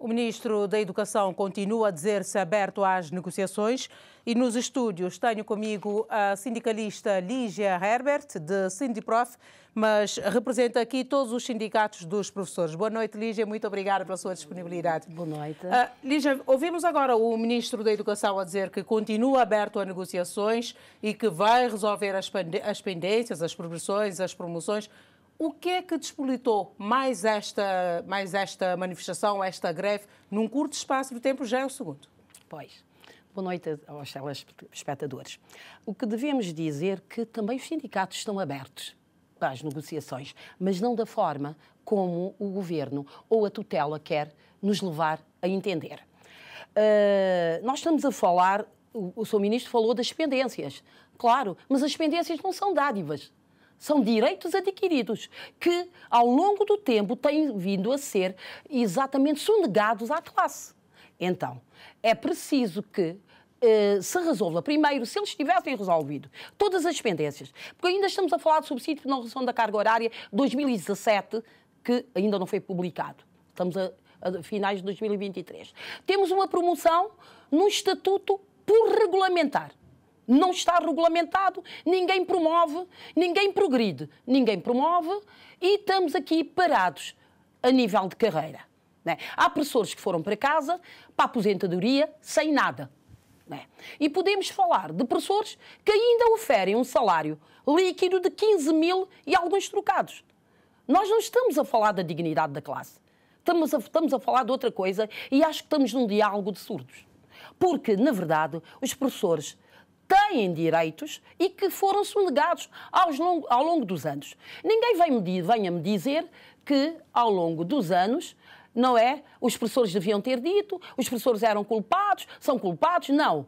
O Ministro da Educação continua a dizer-se aberto às negociações e nos estúdios tenho comigo a sindicalista Lígia Herbert, de Sindiprof, mas representa aqui todos os sindicatos dos professores. Boa noite, Lígia, muito obrigada pela sua disponibilidade. Boa noite. Uh, Lígia, ouvimos agora o Ministro da Educação a dizer que continua aberto a negociações e que vai resolver as, as pendências, as progressões, as promoções o que é que despolitou mais esta, mais esta manifestação, esta greve, num curto espaço de tempo? Já é o segundo. Pois. Boa noite aos espectadores. O que devemos dizer que também os sindicatos estão abertos para as negociações, mas não da forma como o governo ou a tutela quer nos levar a entender. Uh, nós estamos a falar, o, o seu ministro falou das pendências, claro, mas as pendências não são dádivas. São direitos adquiridos que, ao longo do tempo, têm vindo a ser exatamente sonegados à classe. Então, é preciso que Uh, se resolva. Primeiro, se eles tivessem resolvido todas as pendências, porque ainda estamos a falar de subsídio de não redução da carga horária 2017, que ainda não foi publicado. Estamos a, a finais de 2023. Temos uma promoção num estatuto por regulamentar não está regulamentado, ninguém promove, ninguém progride, ninguém promove e estamos aqui parados a nível de carreira. Né? Há professores que foram para casa, para a aposentadoria, sem nada. Né? E podemos falar de professores que ainda oferem um salário líquido de 15 mil e alguns trocados. Nós não estamos a falar da dignidade da classe. Estamos a, estamos a falar de outra coisa e acho que estamos num diálogo de surdos. Porque, na verdade, os professores têm direitos e que foram sonegados ao longo dos anos. Ninguém vem, venha me dizer que, ao longo dos anos, não é? Os professores deviam ter dito, os professores eram culpados, são culpados, não.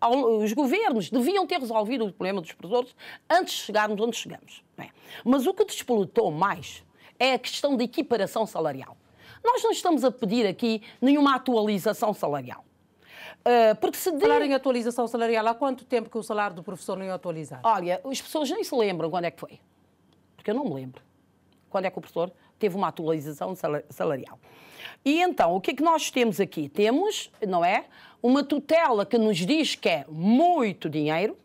Uh, os governos deviam ter resolvido o problema dos professores antes de chegarmos onde chegamos. É? Mas o que despolutou mais é a questão da equiparação salarial. Nós não estamos a pedir aqui nenhuma atualização salarial. Uh, porque se de... Falar em atualização salarial, há quanto tempo que o salário do professor não é atualizado? Olha, as pessoas nem se lembram quando é que foi. Porque eu não me lembro. Quando é que o professor teve uma atualização salarial. E então, o que é que nós temos aqui? Temos, não é? Uma tutela que nos diz que é muito dinheiro,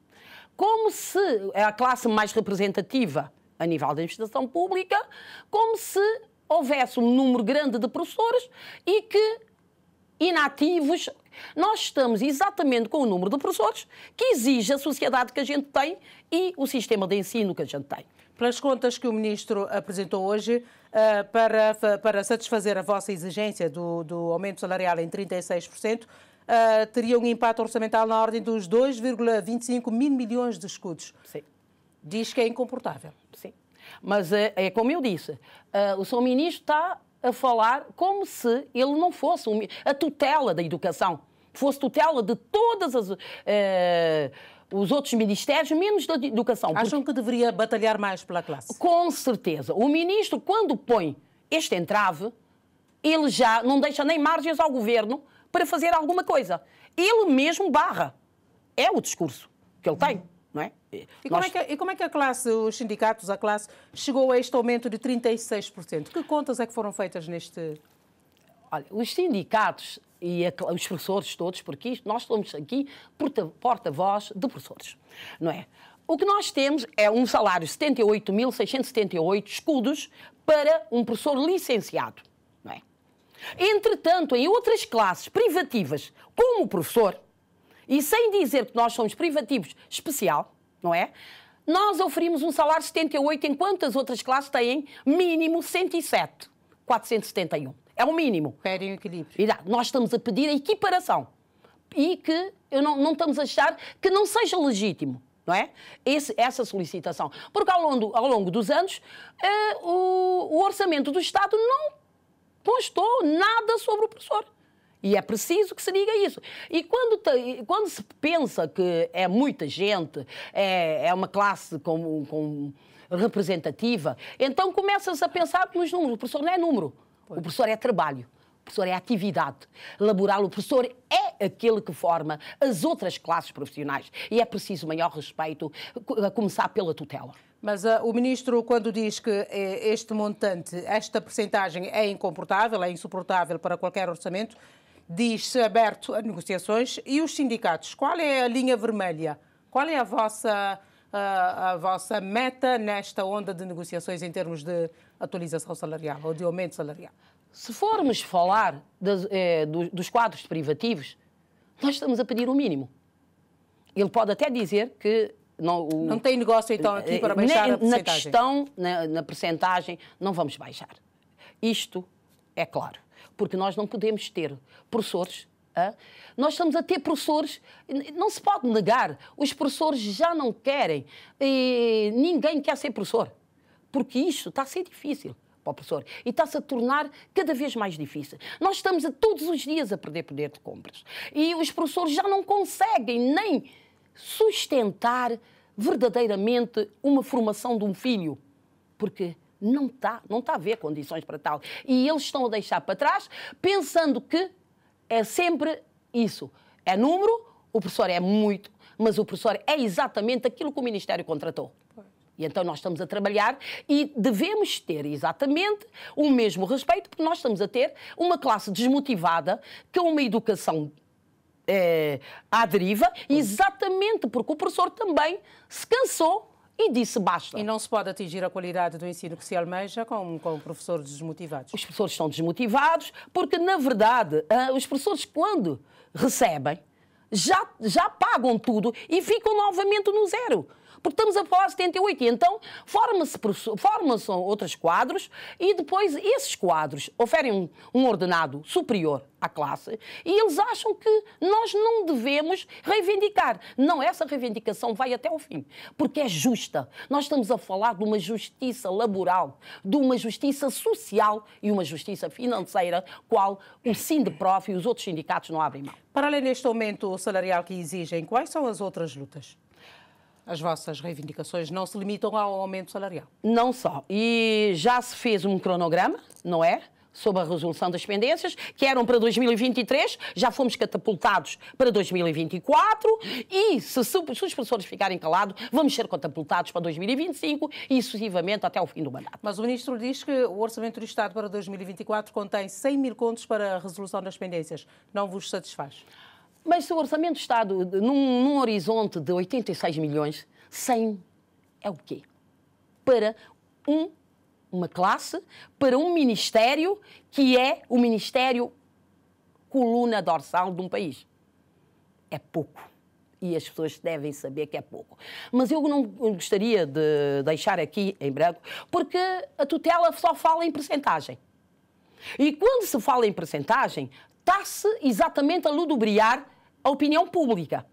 como se é a classe mais representativa a nível da administração pública, como se houvesse um número grande de professores e que inativos nós estamos exatamente com o número de professores que exige a sociedade que a gente tem e o sistema de ensino que a gente tem. Pelas contas que o Ministro apresentou hoje, eh, para, para satisfazer a vossa exigência do, do aumento salarial em 36%, eh, teria um impacto orçamental na ordem dos 2,25 mil milhões de escudos. Sim. Diz que é incomportável. Sim. Mas é, é como eu disse, uh, o seu Ministro está a falar como se ele não fosse um, a tutela da educação, fosse tutela de todas as. Uh, os outros ministérios, menos da educação. Acham porque... que deveria batalhar mais pela classe? Com certeza. O ministro, quando põe este entrave, ele já não deixa nem margens ao governo para fazer alguma coisa. Ele mesmo barra. É o discurso que ele tem não é? E, eh, como, Nós... é que, e como é que a classe, os sindicatos, a classe, chegou a este aumento de 36%? Que contas é que foram feitas neste... Olha, os sindicatos e a, os professores todos, porque isto, nós somos aqui porta-voz de professores, não é? O que nós temos é um salário de 78.678 escudos para um professor licenciado, não é? Entretanto, em outras classes privativas, como o professor, e sem dizer que nós somos privativos especial, não é? Nós oferimos um salário 78, enquanto as outras classes têm mínimo 107, 471. É o mínimo. Pedem equilíbrio. E nós estamos a pedir a equiparação e que não, não estamos a achar que não seja legítimo não é? Esse, essa solicitação. Porque ao longo, ao longo dos anos eh, o, o, orçamento do Estado não postou nada sobre o professor. E é preciso que se diga isso. E quando, te, quando se pensa que é muita gente, é, é uma classe com, com representativa, então começas a pensar nos números. O professor não é número, pois. o professor é trabalho. O professor é atividade laboral, o professor é aquele que forma as outras classes profissionais e é preciso maior respeito, a começar pela tutela. Mas uh, o ministro, quando diz que eh, este montante, esta percentagem é incomportável, é insuportável para qualquer orçamento, diz-se aberto a negociações. E os sindicatos, qual é a linha vermelha? Qual é a vossa, a, a vossa meta nesta onda de negociações em termos de atualização salarial ou de aumento salarial? Se formos falar das, é, eh, dos, dos quadros privativos, nós estamos a pedir o um mínimo. Ele pode até dizer que não, o... não, tem negócio, então, aqui para baixar na, a percentagem? Na questão, na, na percentagem, não vamos baixar. Isto é claro porque nós não podemos ter professores ah? Nós estamos a ter professores, não se pode negar, os professores já não querem, ninguém quer ser professor, porque isto está a ser difícil para o professor e está-se a tornar cada vez mais difícil. Nós estamos a, todos os dias a perder poder de compras e os professores já não conseguem nem sustentar verdadeiramente uma formação de um filho, porque não está não está a haver condições para tal. E eles estão a deixar para trás, pensando que é sempre isso. É número, o professor é muito, mas o professor é exatamente aquilo que o Ministério contratou. E então nós estamos a trabalhar e devemos ter exatamente o mesmo respeito, porque nós estamos a ter uma classe desmotivada com uma educação é, à deriva, exatamente porque o professor também se cansou e disse basta. E não se pode atingir a qualidade do ensino que se almeja com, com professores desmotivados. Os professores estão desmotivados porque, na verdade, ah, os professores, quando recebem, já, já pagam tudo e ficam novamente no zero. Porque estamos a falar de 78. E então forma-se formam-se outros quadros e depois esses quadros oferem um ordenado superior à classe e eles acham que nós não devemos reivindicar. Não, essa reivindicação vai até ao fim, porque é justa. Nós estamos a falar de uma justiça laboral, de uma justiça social e uma justiça financeira, qual o Sindeprof e os outros sindicatos não abrem mão. Para além deste aumento salarial que exigem, quais são as outras lutas? as vossas reivindicações não se limitam ao aumento salarial. Não só. E já se fez um cronograma, não é? Sobre a resolução das pendências, que eram para 2023, já fomos catapultados para 2024, e se, se os professores ficarem calados, vamos ser catapultados para 2025 e sucessivamente até o fim do mandato. Mas o ministro diz que o orçamento do Estado para 2024 contém 100 mil contos para a resolução das pendências. Não vos satisfaz? Mas se o orçamento de Estado, num, num horizonte de 86 milhões, 100 é o quê? Para um, uma classe, para um ministério que é o ministério coluna dorsal de um país. É pouco. E as pessoas devem saber que é pouco. Mas eu não gostaria de deixar aqui em branco, porque a tutela só fala em percentagem. E quando se fala em percentagem, está-se exatamente a ludobriar a opinião pública.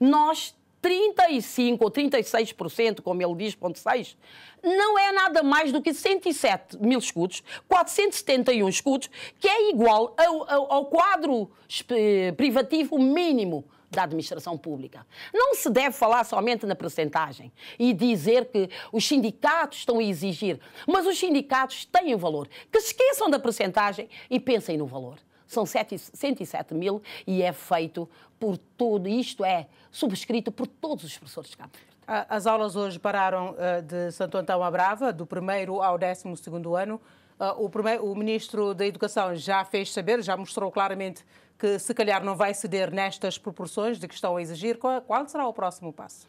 Nós, 35 ou 36%, como ele diz, ponto 6, não é nada mais do que 107 mil escudos, 471 escudos, que é igual ao, ao, ao quadro eh, privativo mínimo da administração pública. Não se deve falar somente na percentagem e dizer que os sindicatos estão a exigir, mas os sindicatos têm valor. Que se esqueçam da percentagem e pensem no valor são 7, 107 mil e é feito por todo, isto é subscrito por todos os professores de campo. As aulas hoje pararam eh, de Santo Antão à Brava, do primeiro ao décimo segundo ano. Eh, o, primeiro, o Ministro da Educação já fez saber, já mostrou claramente que se calhar não vai ceder nestas proporções de que estão a exigir. Qual, qual será o próximo passo?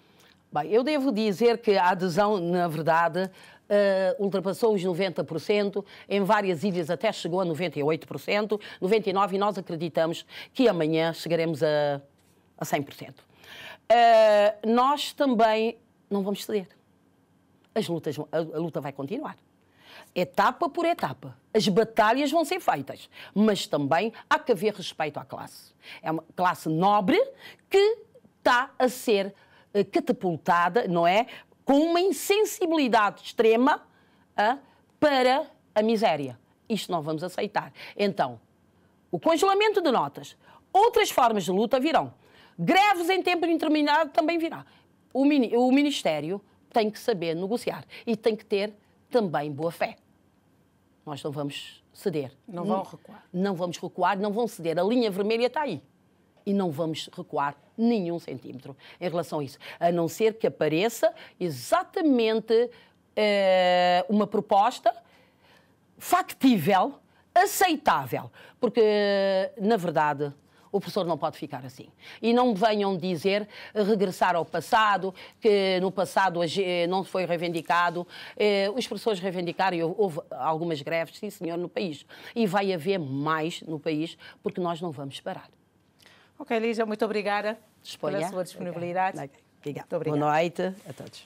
Bem, eu devo dizer que a adesão, na verdade, uh, ultrapassou os 90%, em várias ilhas até chegou a 98%, 99% e nós acreditamos que amanhã chegaremos a, a 100%. Uh, eh, nós também não vamos ceder. As lutas, a, a luta vai continuar etapa por etapa. As batalhas vão ser feitas, mas também há que haver respeito à classe. É uma classe nobre que está a ser eh, catapultada, não é? com uma insensibilidade extrema ah, para a miséria. Isto não vamos aceitar. Então, o congelamento de notas, outras formas de luta virão. Greves em tempo indeterminado também virá. O, o Ministério tem que saber negociar e tem que ter também boa fé. Nós não vamos ceder. Não vão hum, recuar. Não vamos recuar, não vão ceder. A linha vermelha está aí e não vamos recuar nenhum centímetro em relação a isso, a não ser que apareça exatamente eh, uma proposta factível, aceitável, porque na verdade o professor não pode ficar assim. E não venham dizer regressar ao passado, que no passado não foi reivindicado. Eh, os professores reivindicaram, houve algumas greves, sim senhor, no país. E vai haver mais no país, porque nós não vamos parar. Ok, Lígia, muito obrigada Disponha. pela sua disponibilidade. Obrigada. Obrigada. Boa noite a todos.